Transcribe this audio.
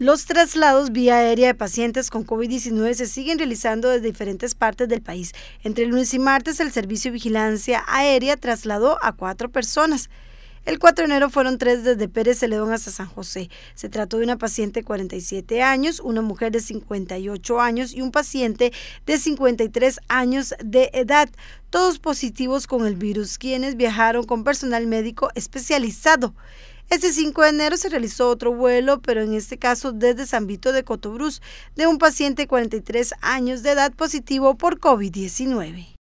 Los traslados vía aérea de pacientes con COVID-19 se siguen realizando desde diferentes partes del país. Entre lunes y martes, el Servicio de Vigilancia Aérea trasladó a cuatro personas. El 4 de enero fueron tres desde Pérez Celedón hasta San José. Se trató de una paciente de 47 años, una mujer de 58 años y un paciente de 53 años de edad, todos positivos con el virus, quienes viajaron con personal médico especializado. Este 5 de enero se realizó otro vuelo, pero en este caso desde San Vito de Cotobruz, de un paciente de 43 años de edad positivo por COVID-19.